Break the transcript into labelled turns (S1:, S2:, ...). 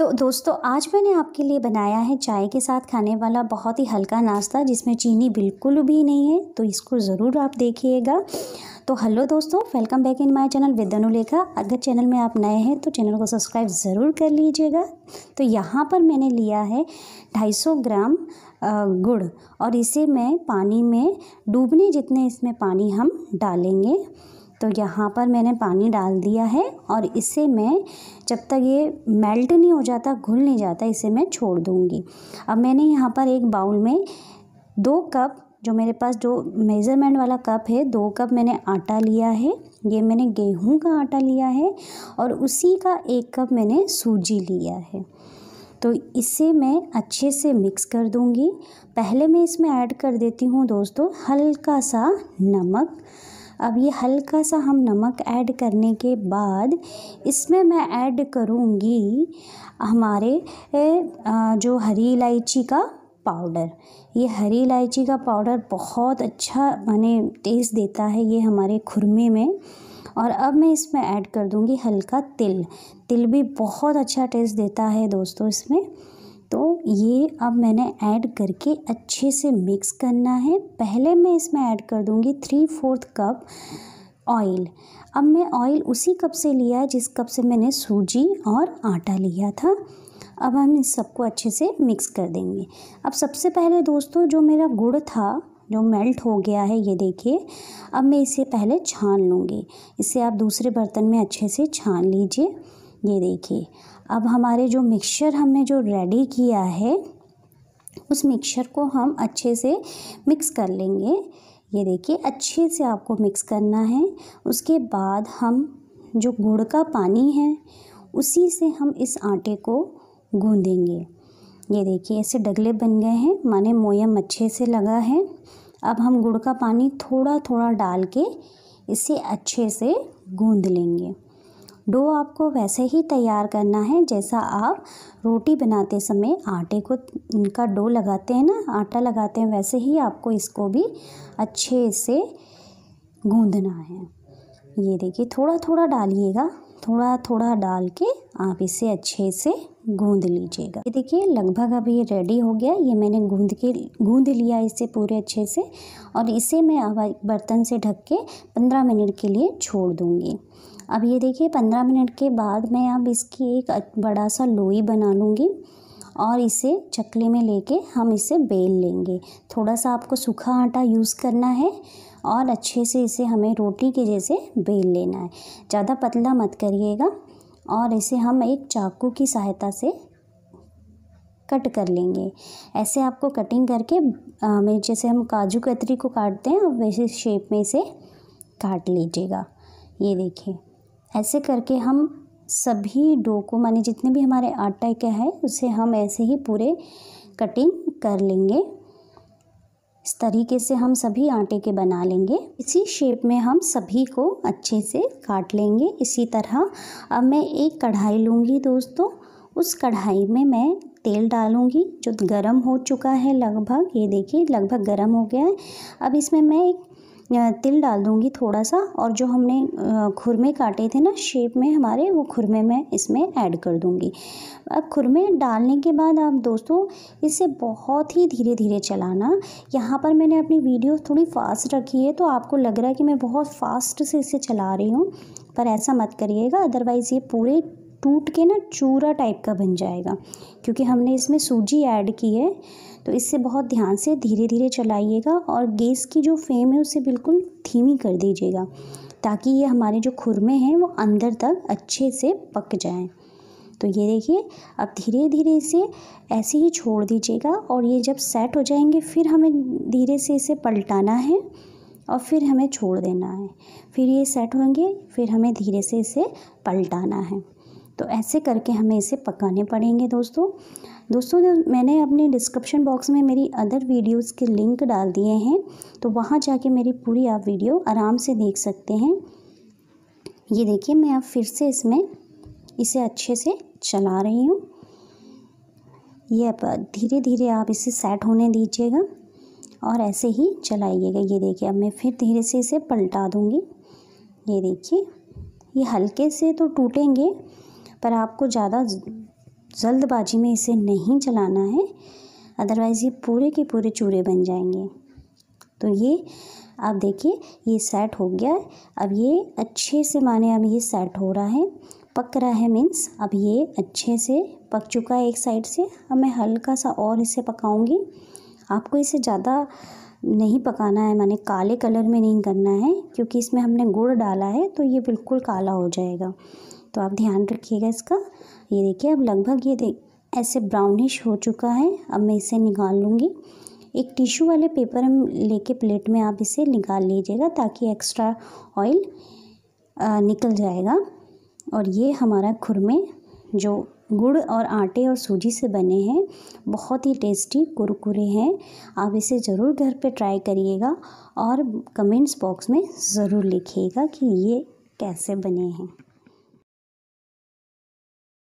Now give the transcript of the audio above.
S1: तो दोस्तों आज मैंने आपके लिए बनाया है चाय के साथ खाने वाला बहुत ही हल्का नाश्ता जिसमें चीनी बिल्कुल भी नहीं है तो इसको ज़रूर आप देखिएगा तो हेलो दोस्तों welcome back in my channel with Anulekha अगर चैनल में आप नए हैं तो चैनल को सब्सक्राइब ज़रूर कर लीजिएगा तो यहाँ पर मैंने लिया है ढाई ग्राम गुड़ और इसे मैं पानी में डूबने जितने इसमें पानी हम डालेंगे तो यहाँ पर मैंने पानी डाल दिया है और इसे मैं जब तक ये मेल्ट नहीं हो जाता घुल नहीं जाता इसे मैं छोड़ दूँगी अब मैंने यहाँ पर एक बाउल में दो कप जो मेरे पास जो मेज़रमेंट वाला कप है दो कप मैंने आटा लिया है ये मैंने गेहूं का आटा लिया है और उसी का एक कप मैंने सूजी लिया है तो इसे मैं अच्छे से मिक्स कर दूंगी पहले मैं इसमें ऐड कर देती हूँ दोस्तों हल्का सा नमक अब ये हल्का सा हम नमक ऐड करने के बाद इसमें मैं ऐड करूँगी हमारे जो हरी इलायची का पाउडर ये हरी इलायची का पाउडर बहुत अच्छा माने टेस्ट देता है ये हमारे खुरमे में और अब मैं इसमें ऐड कर दूँगी हल्का तिल तिल भी बहुत अच्छा टेस्ट देता है दोस्तों इसमें तो ये अब मैंने ऐड करके अच्छे से मिक्स करना है पहले मैं इसमें ऐड कर दूँगी थ्री फोर्थ कप ऑयल अब मैं ऑयल उसी कप से लिया जिस कप से मैंने सूजी और आटा लिया था अब हम इन सबको अच्छे से मिक्स कर देंगे अब सबसे पहले दोस्तों जो मेरा गुड़ था जो मेल्ट हो गया है ये देखिए अब मैं इसे पहले छान लूँगी इसे आप दूसरे बर्तन में अच्छे से छान लीजिए ये देखिए अब हमारे जो मिक्सचर हमने जो रेडी किया है उस मिक्सचर को हम अच्छे से मिक्स कर लेंगे ये देखिए अच्छे से आपको मिक्स करना है उसके बाद हम जो गुड़ का पानी है उसी से हम इस आटे को गूंदेंगे ये देखिए ऐसे डगले बन गए हैं माने मोयम अच्छे से लगा है अब हम गुड़ का पानी थोड़ा थोड़ा डाल के इसे अच्छे से गूंद लेंगे डो आपको वैसे ही तैयार करना है जैसा आप रोटी बनाते समय आटे को इनका डो लगाते हैं ना आटा लगाते हैं वैसे ही आपको इसको भी अच्छे से गूंदना है ये देखिए थोड़ा थोड़ा डालिएगा थोड़ा थोड़ा डाल के आप इसे अच्छे से गूंद लीजिएगा ये देखिए लगभग अब ये रेडी हो गया ये मैंने गूंद के गूंद लिया इसे पूरे अच्छे से और इसे मैं अब बर्तन से ढक के पंद्रह मिनट के लिए छोड़ दूँगी अब ये देखिए पंद्रह मिनट के बाद मैं अब इसकी एक बड़ा सा लोई बना लूँगी और इसे चकले में लेके हम इसे बेल लेंगे थोड़ा सा आपको सूखा आटा यूज़ करना है और अच्छे से इसे हमें रोटी के जैसे बेल लेना है ज़्यादा पतला मत करिएगा और इसे हम एक चाकू की सहायता से कट कर लेंगे ऐसे आपको कटिंग करके हमें जैसे हम काजू कतरी को काटते हैं वैसे शेप में इसे काट लीजिएगा ये देखिए ऐसे करके हम सभी डो को माने जितने भी हमारे आटा का है उसे हम ऐसे ही पूरे कटिंग कर लेंगे इस तरीके से हम सभी आटे के बना लेंगे इसी शेप में हम सभी को अच्छे से काट लेंगे इसी तरह अब मैं एक कढ़ाई लूँगी दोस्तों उस कढ़ाई में मैं तेल डालूँगी जो गर्म हो चुका है लगभग ये देखिए लगभग गर्म हो गया है अब इसमें मैं एक तिल डाल दूँगी थोड़ा सा और जो हमने खुरमे काटे थे ना शेप में हमारे वो खुरमे मैं इसमें ऐड कर दूँगी अब खुरमे डालने के बाद आप दोस्तों इसे बहुत ही धीरे धीरे चलाना यहाँ पर मैंने अपनी वीडियो थोड़ी फास्ट रखी है तो आपको लग रहा है कि मैं बहुत फास्ट से इसे चला रही हूँ पर ऐसा मत करिएगा अदरवाइज़ ये पूरे टूट के ना चूरा टाइप का बन जाएगा क्योंकि हमने इसमें सूजी ऐड की है तो इससे बहुत ध्यान से धीरे धीरे चलाइएगा और गैस की जो फ्लेम है उसे बिल्कुल धीमी कर दीजिएगा ताकि ये हमारे जो खुरमे हैं वो अंदर तक अच्छे से पक जाएं तो ये देखिए अब धीरे धीरे इसे ऐसे ही छोड़ दीजिएगा और ये जब सेट हो जाएंगे फिर हमें धीरे से इसे पलटाना है और फिर हमें छोड़ देना है फिर ये सेट होंगे फिर हमें धीरे से इसे पलटाना है तो ऐसे करके हमें इसे पकाने पड़ेंगे दोस्तों दोस्तों जो मैंने अपने डिस्क्रिप्शन बॉक्स में मेरी अदर वीडियोस के लिंक डाल दिए हैं तो वहाँ जाके मेरी पूरी आप वीडियो आराम से देख सकते हैं ये देखिए मैं अब फिर से इसमें इसे अच्छे से चला रही हूँ ये अब धीरे धीरे आप इसे सेट होने दीजिएगा और ऐसे ही चलाइएगा ये देखिए अब मैं फिर धीरे से इसे पलटा दूँगी ये देखिए ये हल्के से तो टूटेंगे पर आपको ज़्यादा जल्दबाजी में इसे नहीं चलाना है अदरवाइज़ ये पूरे के पूरे चूड़े बन जाएंगे तो ये आप देखिए ये सेट हो गया है अब ये अच्छे से माने अब ये सेट हो रहा है पक रहा है मीन्स अब ये अच्छे से पक चुका है एक साइड से अब मैं हल्का सा और इसे पकाऊंगी आपको इसे ज़्यादा नहीं पकाना है मैंने काले कलर में नहीं करना है क्योंकि इसमें हमने गुड़ डाला है तो ये बिल्कुल काला हो जाएगा तो आप ध्यान रखिएगा इसका ये देखिए अब लगभग ये देख ऐसे ब्राउनिश हो चुका है अब मैं इसे निकाल लूँगी एक टिश्यू वाले पेपर हम लेके प्लेट में आप इसे निकाल लीजिएगा ताकि एक्स्ट्रा ऑयल निकल जाएगा और ये हमारा खुरमे जो गुड़ और आटे और सूजी से बने हैं बहुत ही टेस्टी कुरकुरे हैं आप इसे ज़रूर घर पे ट्राई करिएगा और कमेंट्स बॉक्स में ज़रूर लिखिएगा कि ये कैसे बने हैं